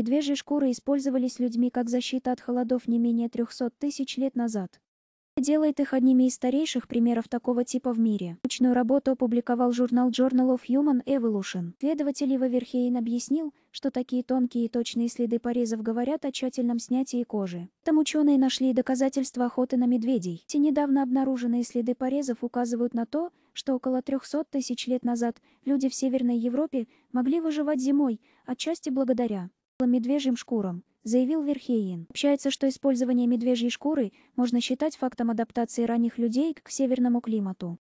Медвежьи шкуры использовались людьми как защита от холодов не менее 300 тысяч лет назад. Делает их одними из старейших примеров такого типа в мире. Научную работу опубликовал журнал Journal of Human Evolution. Следователь Ива Верхейн объяснил, что такие тонкие и точные следы порезов говорят о тщательном снятии кожи. Там ученые нашли доказательства охоты на медведей. Те недавно обнаруженные следы порезов указывают на то, что около 300 тысяч лет назад люди в Северной Европе могли выживать зимой, отчасти благодаря медвежьим шкурам, заявил Верхеин. Общается, что использование медвежьей шкуры можно считать фактом адаптации ранних людей к северному климату.